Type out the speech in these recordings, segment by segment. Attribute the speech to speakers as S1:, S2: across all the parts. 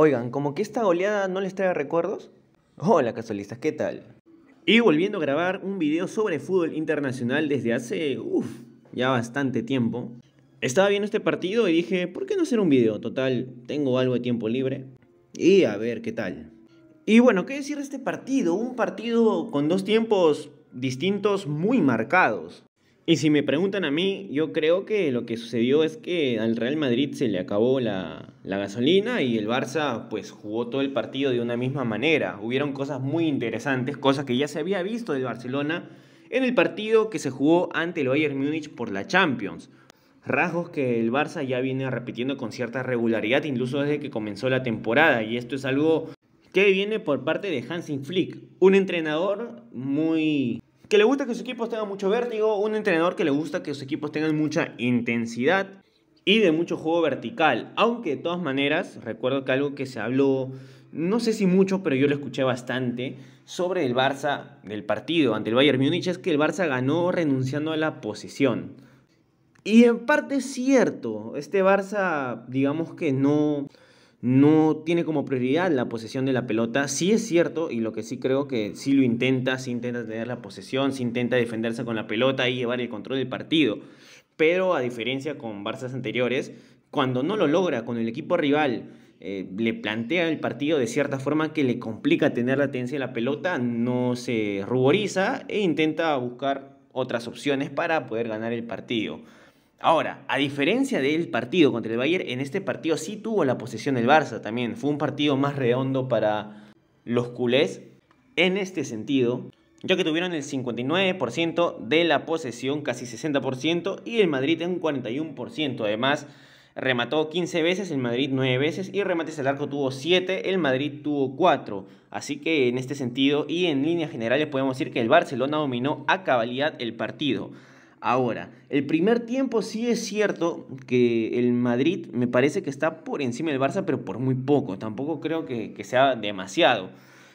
S1: Oigan, como que esta oleada no les trae recuerdos. Hola casualistas, ¿qué tal? Y volviendo a grabar un video sobre fútbol internacional desde hace, uff, ya bastante tiempo. Estaba viendo este partido y dije, ¿por qué no hacer un video? Total, tengo algo de tiempo libre. Y a ver qué tal. Y bueno, ¿qué decir de este partido? Un partido con dos tiempos distintos muy marcados. Y si me preguntan a mí, yo creo que lo que sucedió es que al Real Madrid se le acabó la, gasolina y el Barça pues jugó todo el partido de una misma manera. Hubieron cosas muy interesantes, cosas que ya se había visto del Barcelona en el partido que se jugó ante el Bayern Múnich por la Champions. Rasgos que el Barça ya viene repitiendo con cierta regularidad incluso desde que comenzó la temporada y esto es algo que viene por parte de Hansen Flick, un entrenador muy que le gusta que sus equipos tengan mucho vértigo, un entrenador que le gusta que sus equipos tengan mucha intensidad y de mucho juego vertical. Aunque de todas maneras, recuerdo que algo que se habló, no sé si mucho, pero yo lo escuché bastante, sobre el Barça del partido ante el Bayern Múnich es que el Barça ganó renunciando a la posición. Y en parte es cierto, este Barça, digamos que no, no tiene como prioridad la posesión de la pelota. Sí es cierto, y lo que sí creo que sí lo intenta, sí intenta tener la posesión, sí intenta defenderse con la pelota y llevar el control del partido. Pero a diferencia con Barças anteriores, cuando no lo logra con el equipo rival, eh, le plantea el partido de cierta forma que le complica tener la tenencia de la pelota, no se ruboriza e intenta buscar otras opciones para poder ganar el partido. Ahora, a diferencia del partido contra el Bayern, en este partido sí tuvo la posesión el Barça también. Fue un partido más redondo para los culés en este sentido, ya que tuvieron el 59% de la posesión, casi 60%, y el Madrid en un 41%. Además, remató 15 veces, el Madrid 9 veces, y remates al arco tuvo 7, el Madrid tuvo 4. Así que en este sentido y en líneas generales podemos decir que el Barcelona dominó a cabalidad el partido. Ahora, el primer tiempo sí es cierto que el Madrid me parece que está por encima del Barça, pero por muy poco. Tampoco creo que, que sea demasiado.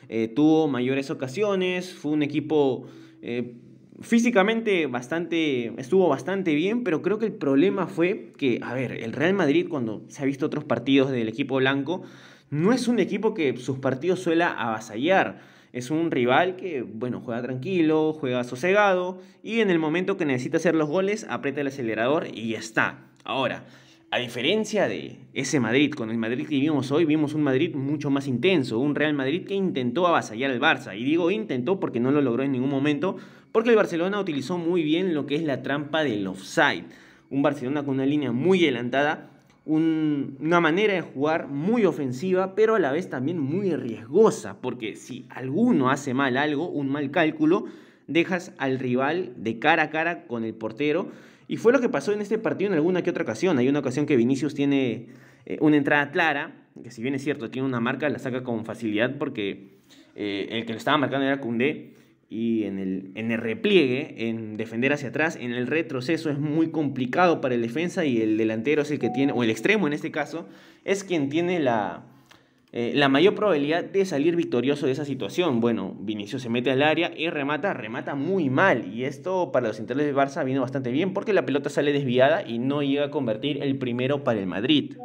S1: Eh, tuvo mayores ocasiones, fue un equipo eh, físicamente bastante, estuvo bastante bien, pero creo que el problema fue que, a ver, el Real Madrid cuando se ha visto otros partidos del equipo blanco, no es un equipo que sus partidos suela avasallar es un rival que, bueno, juega tranquilo, juega sosegado y en el momento que necesita hacer los goles, aprieta el acelerador y ya está. Ahora, a diferencia de ese Madrid, con el Madrid que vimos hoy, vimos un Madrid mucho más intenso, un Real Madrid que intentó avasallar al Barça. Y digo intentó porque no lo logró en ningún momento, porque el Barcelona utilizó muy bien lo que es la trampa del offside. Un Barcelona con una línea muy adelantada una manera de jugar muy ofensiva, pero a la vez también muy riesgosa, porque si alguno hace mal algo, un mal cálculo, dejas al rival de cara a cara con el portero. Y fue lo que pasó en este partido en alguna que otra ocasión. Hay una ocasión que Vinicius tiene eh, una entrada clara, que si bien es cierto, tiene una marca, la saca con facilidad porque eh, el que lo estaba marcando era Cundé y en el, el repliegue, en defender hacia atrás, en el retroceso es muy complicado para el defensa y el delantero es el que tiene, o el extremo en este caso, es quien tiene la, eh, mayor probabilidad de salir victorioso de esa situación. Bueno, Vinicius se mete al área y remata, remata muy mal. Y esto para los centrales de Barça vino bastante bien porque la pelota sale desviada y no llega a convertir el primero para el Madrid.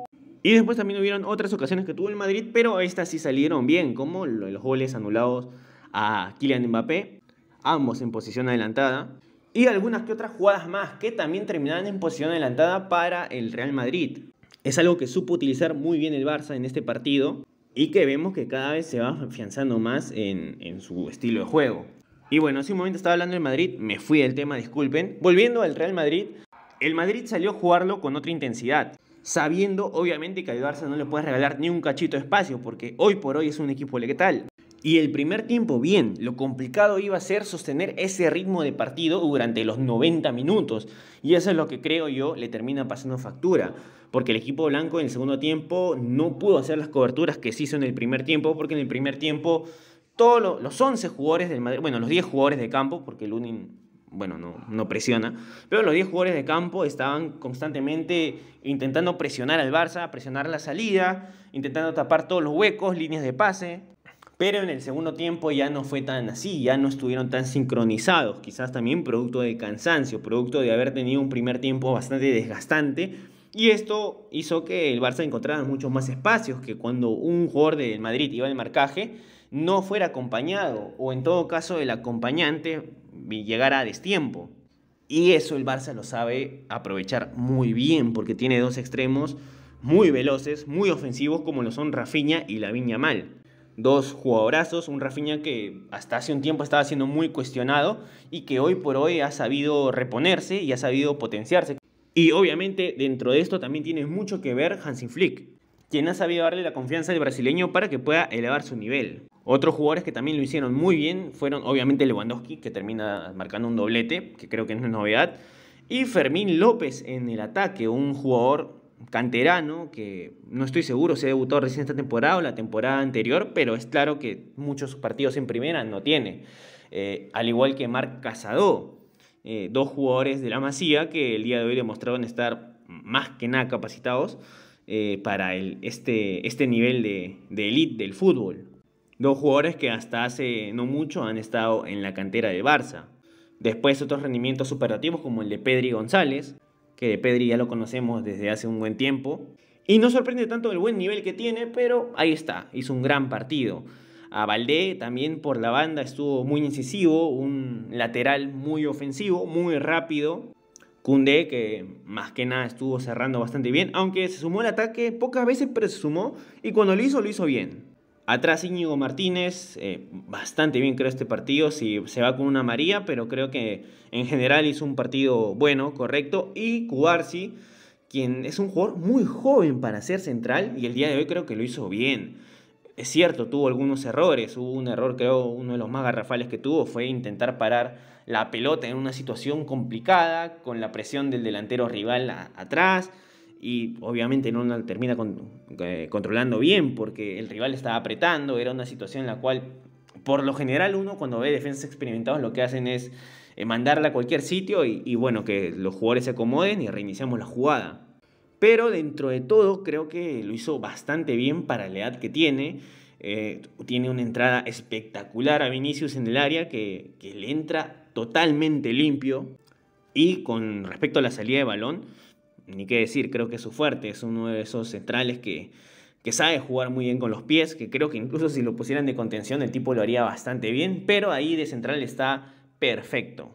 S1: Y después también hubieron otras ocasiones que tuvo el Madrid, pero estas sí salieron bien, como los goles anulados a Kylian Mbappé ambos en posición adelantada. Y algunas que otras jugadas más que también terminaban en posición adelantada para el Real Madrid. Es algo que supo utilizar muy bien el Barça en este partido y que vemos que cada vez se va afianzando más en, en su estilo de juego. Y bueno, hace un momento estaba hablando del Madrid, me fui del tema, disculpen. Volviendo al Real Madrid, el Madrid salió a jugarlo con otra intensidad, sabiendo obviamente que al Barça no le puedes regalar ni un cachito de espacio, porque hoy por hoy es un equipo letal. Y el primer tiempo bien, lo complicado iba a ser sostener ese ritmo de partido durante los 90 minutos. Y eso es lo que creo yo le termina pasando factura, porque el equipo blanco en el segundo tiempo no pudo hacer las coberturas que se hizo en el primer tiempo, porque en el primer tiempo todos los 11 jugadores del Madrid, bueno, los 10 jugadores de campo, porque Lunin bueno, no, no presiona, pero los 10 jugadores de campo estaban constantemente intentando presionar al Barça, presionar la salida, intentando tapar todos los huecos, líneas de pase. Pero en el segundo tiempo ya no fue tan así, ya no estuvieron tan sincronizados, quizás también producto de cansancio, producto de haber tenido un primer tiempo bastante desgastante. Y esto hizo que el Barça encontrara muchos más espacios, que cuando un jugador del Madrid iba al marcaje, no fuera acompañado, o en todo caso el acompañante llegara a destiempo. Y eso el Barça lo sabe aprovechar muy bien, porque tiene dos extremos muy veloces, muy ofensivos, como lo son Rafinha y Viña Mal dos jugadorazos, un Rafinha que hasta hace un tiempo estaba siendo muy cuestionado y que hoy por hoy ha sabido reponerse y ha sabido potenciarse. Y obviamente dentro de esto también tiene mucho que ver Hansi Flick, quien ha sabido darle la confianza al brasileño para que pueda elevar su nivel. Otros jugadores que también lo hicieron muy bien fueron obviamente Lewandowski, que termina marcando un doblete, que creo que no es novedad, y Fermín López en el ataque, un jugador canterano, que no estoy seguro si ha debutado recién esta temporada o la temporada anterior, pero es claro que muchos partidos en primera no tiene. Eh, al igual que Marc Casado, eh, dos jugadores de la Masía que el día de hoy demostraron estar más que nada capacitados eh, para el, este, este nivel de, de elite del fútbol. Dos jugadores que hasta hace no mucho han estado en la cantera de Barça. Después otros rendimientos superativos como el de Pedri González, que de Pedri ya lo conocemos desde hace un buen tiempo. Y no sorprende tanto el buen nivel que tiene, pero ahí está, hizo un gran partido. A Valdé también por la banda estuvo muy incisivo, un lateral muy ofensivo, muy rápido. Cunde que más que nada estuvo cerrando bastante bien, aunque se sumó al ataque pocas veces, pero se sumó y cuando lo hizo, lo hizo bien. Atrás Íñigo Martínez, eh, bastante bien creo este partido, si se va con una María, pero creo que en general hizo un partido bueno, correcto. Y Cubarsi, quien es un jugador muy joven para ser central y el día de hoy creo que lo hizo bien. Es cierto, tuvo algunos errores, hubo un error creo uno de los más garrafales que tuvo fue intentar parar la pelota en una situación complicada con la presión del delantero rival atrás y obviamente no termina eh, controlando bien porque el rival estaba apretando, era una situación en la cual por lo general uno cuando ve defensas experimentados lo que hacen es eh, mandarla a cualquier sitio y, bueno, que los jugadores se acomoden y reiniciamos la jugada. Pero dentro de todo creo que lo hizo bastante bien para la edad que tiene. Eh, tiene una entrada espectacular a Vinicius en el área que, que le entra totalmente limpio. Y con respecto a la salida de balón, ni qué decir, creo que es su fuerte, es uno de esos centrales que, sabe jugar muy bien con los pies, que creo que incluso si lo pusieran de contención el tipo lo haría bastante bien, pero ahí de central está perfecto.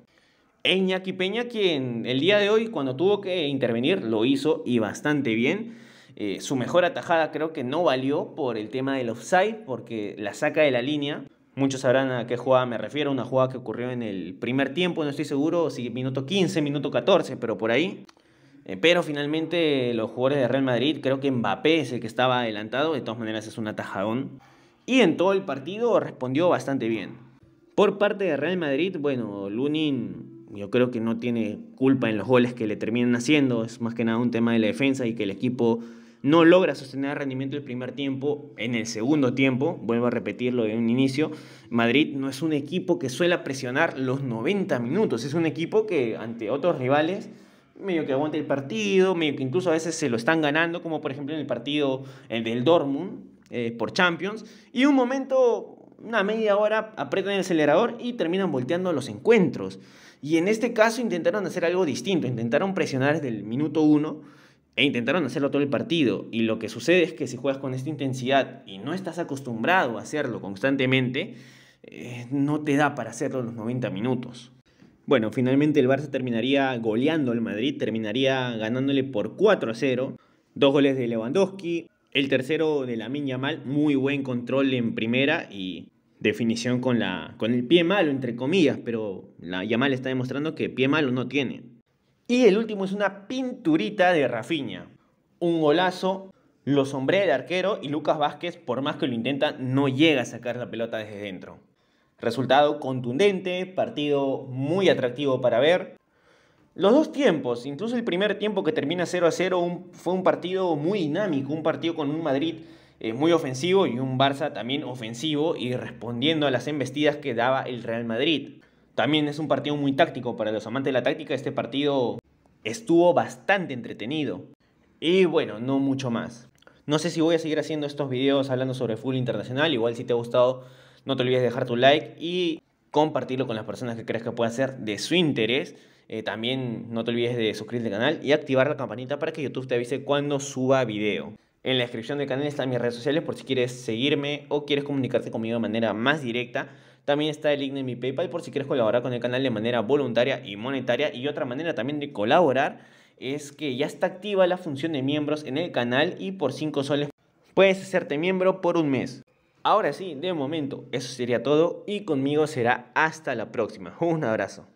S1: E Peña, quien el día de hoy cuando tuvo que intervenir lo hizo y bastante bien. Eh, su mejor atajada creo que no valió por el tema del offside, porque la saca de la línea. Muchos sabrán a qué jugada me refiero, una jugada que ocurrió en el primer tiempo, no estoy seguro si minuto 15, minuto 14, pero por ahí. Eh, pero finalmente los jugadores de Real Madrid, creo que Mbappé es el que estaba adelantado, de todas maneras es un atajadón. Y en todo el partido respondió bastante bien. Por parte de Real Madrid, bueno, Lunin yo creo que no tiene culpa en los goles que le terminan haciendo, es más que nada un tema de la defensa y que el equipo no logra sostener el rendimiento el primer tiempo, en el segundo tiempo, vuelvo a repetirlo de un inicio, Madrid no es un equipo que suele presionar los 90 minutos, es un equipo que ante otros rivales medio que aguanta el partido, medio que incluso a veces se lo están ganando, como por ejemplo en el partido del Dortmund eh, por Champions, y un momento, una media hora, aprietan el acelerador y terminan volteando los encuentros. Y en este caso intentaron hacer algo distinto, intentaron presionar desde el minuto uno e intentaron hacerlo todo el partido. Y lo que sucede es que si juegas con esta intensidad y no estás acostumbrado a hacerlo constantemente, eh, no te da para hacerlo los 90 minutos. Bueno, finalmente el Barça terminaría goleando al Madrid, terminaría ganándole por 4 a 0. Dos goles de Lewandowski, el tercero de la Yamal, muy buen control en primera y definición con, la, con el pie malo, entre comillas, pero la Yamal está demostrando que pie malo no tiene. Y el último es una pinturita de Rafinha. Un golazo, lo sombrea el arquero y Lucas Vázquez, por más que lo intenta, no llega a sacar la pelota desde dentro. Resultado contundente, partido muy atractivo para ver. Los dos tiempos, incluso el primer tiempo que termina 0 a 0, fue un partido muy dinámico, un partido con un Madrid eh, muy ofensivo y un Barça también ofensivo y respondiendo a las embestidas que daba el Real Madrid. También es un partido muy táctico para los amantes de la táctica, este partido estuvo bastante entretenido. Y bueno, no mucho más. No sé si voy a seguir haciendo estos videos hablando sobre fútbol internacional, igual si te ha gustado no te olvides de dejar tu like y compartirlo con las personas que creas que pueda ser de su interés. Eh, también no te olvides de suscribirte al canal y activar la campanita para que YouTube te avise cuando suba video. En la descripción del canal están mis redes sociales por si quieres seguirme o quieres comunicarte conmigo de manera más directa. También está el link de mi PayPal por si quieres colaborar con el canal de manera voluntaria y monetaria. Y otra manera también de colaborar es que ya está activa la función de miembros en el canal y por 5 soles puedes hacerte miembro por un mes. Ahora sí, de momento, eso sería todo y conmigo será hasta la próxima. Un abrazo.